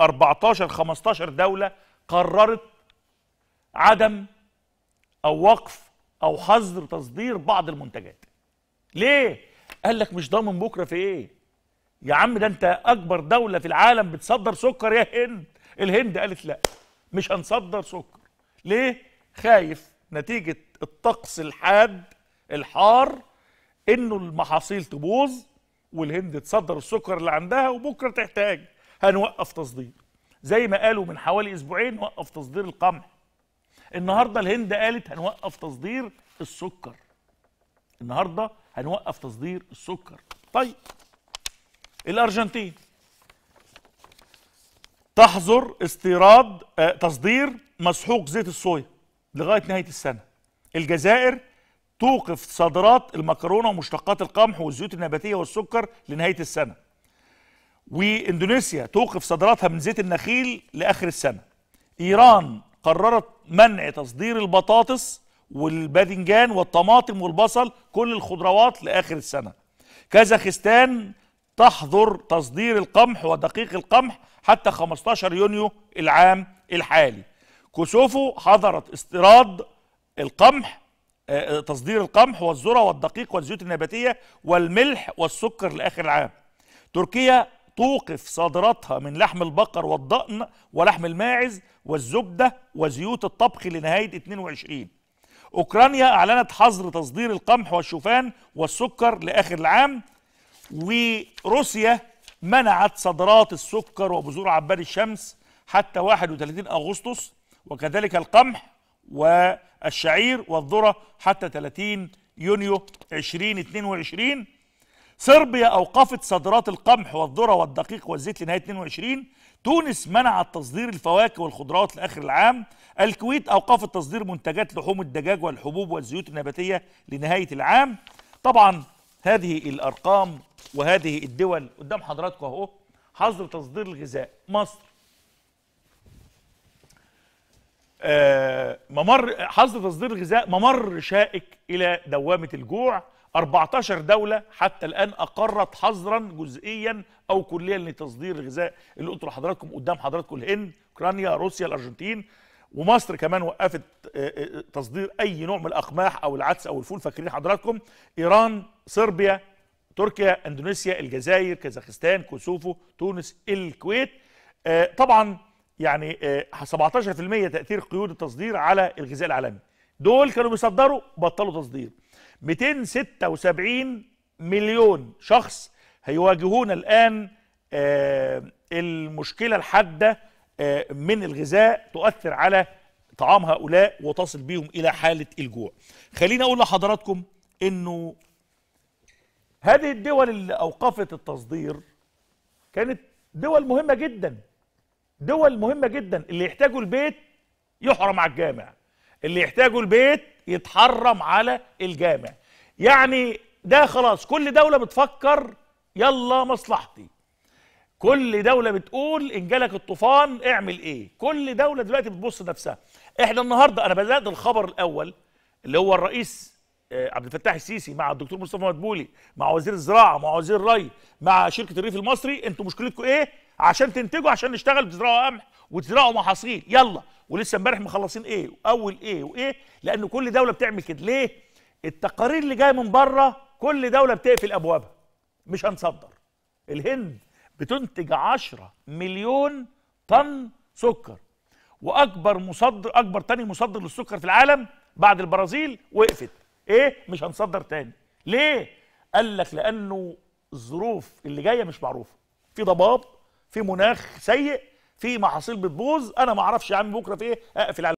14 15 دوله قررت عدم او وقف او حظر تصدير بعض المنتجات ليه قال لك مش ضامن بكره في ايه يا عم ده انت اكبر دوله في العالم بتصدر سكر يا هند الهند قالت لا مش هنصدر سكر ليه خايف نتيجه الطقس الحاد الحار انه المحاصيل تبوظ والهند تصدر السكر اللي عندها وبكره تحتاج هنوقف تصدير زي ما قالوا من حوالي اسبوعين نوقف تصدير القمح النهارده الهند قالت هنوقف تصدير السكر النهارده هنوقف تصدير السكر طيب الارجنتين تحظر استيراد آه، تصدير مسحوق زيت الصويا لغايه نهايه السنه الجزائر توقف صادرات المكرونه ومشتقات القمح والزيوت النباتيه والسكر لنهايه السنه واندونيسيا توقف صادراتها من زيت النخيل لاخر السنه ايران قررت منع تصدير البطاطس والباذنجان والطماطم والبصل كل الخضروات لاخر السنه كازاخستان تحظر تصدير القمح ودقيق القمح حتى 15 يونيو العام الحالي كوسوفو حظرت استيراد القمح آه، آه، تصدير القمح والذره والدقيق والزيوت النباتيه والملح والسكر لاخر العام تركيا توقف صادراتها من لحم البقر والضأن ولحم الماعز والزبدة وزيوت الطبخ لنهاية 22 أوكرانيا أعلنت حظر تصدير القمح والشوفان والسكر لآخر العام وروسيا منعت صادرات السكر وبذور عباد الشمس حتى 31 أغسطس وكذلك القمح والشعير والذرة حتى 30 يونيو 2022 صربيا أوقفت صادرات القمح والذرة والدقيق والزيت لنهاية 22 تونس منعت تصدير الفواكه والخضروات لآخر العام الكويت أوقفت تصدير منتجات لحوم الدجاج والحبوب والزيوت النباتية لنهاية العام طبعا هذه الأرقام وهذه الدول قدام حضراتكم أهو حظر تصدير الغذاء مصر آه، ممر حظر تصدير الغذاء ممر شائك إلى دوامة الجوع 14 دولة حتى الآن أقرت حظرا جزئيا أو كليا لتصدير الغذاء اللي قلت لحضراتكم قدام حضراتكم الهند، أوكرانيا، روسيا، الأرجنتين ومصر كمان وقفت آه، آه، تصدير أي نوع من الأقماح أو العدس أو الفول فاكرين حضراتكم، إيران، صربيا، تركيا، أندونيسيا، الجزائر، كازاخستان، كوسوفو، تونس، الكويت آه، طبعا يعني 17% تأثير قيود التصدير على الغذاء العالمي. دول كانوا بيصدروا بطلوا تصدير 276 مليون شخص هيواجهون الآن آه، المشكلة الحادة آه، من الغذاء تؤثر على طعام هؤلاء وتصل بهم إلى حالة الجوع خليني أقول لحضراتكم أنه هذه الدول اللي أوقفت التصدير كانت دول مهمة جدا دول مهمة جدا اللي يحتاجوا البيت يحرم على الجامع اللي يحتاجوا البيت يتحرم على الجامع يعني ده خلاص كل دولة بتفكر يلا مصلحتي كل دولة بتقول إن جالك الطوفان اعمل إيه كل دولة دلوقتي بتبص نفسها إحنا النهاردة أنا بدأت الخبر الأول اللي هو الرئيس آه، عبد الفتاح السيسي مع الدكتور مصطفى مدبولي مع وزير الزراعة مع وزير الري مع شركة الريف المصري أنتوا مشكلتكم إيه عشان تنتجوا عشان نشتغل تزرعوا قمح وتزرعوا محاصيل يلا ولسه امبارح مخلصين ايه واول ايه وايه لان كل دوله بتعمل كده ليه التقارير اللي جايه من بره كل دوله بتقفل ابوابها مش هنصدر الهند بتنتج 10 مليون طن سكر واكبر مصدر اكبر تاني مصدر للسكر في العالم بعد البرازيل وقفت ايه مش هنصدر تاني ليه قال لك لانه الظروف اللي جايه مش معروفه في ضباب في مناخ سيء في محاصيل بتبوظ انا ما اعرفش يا عم بكره في ايه اقفل على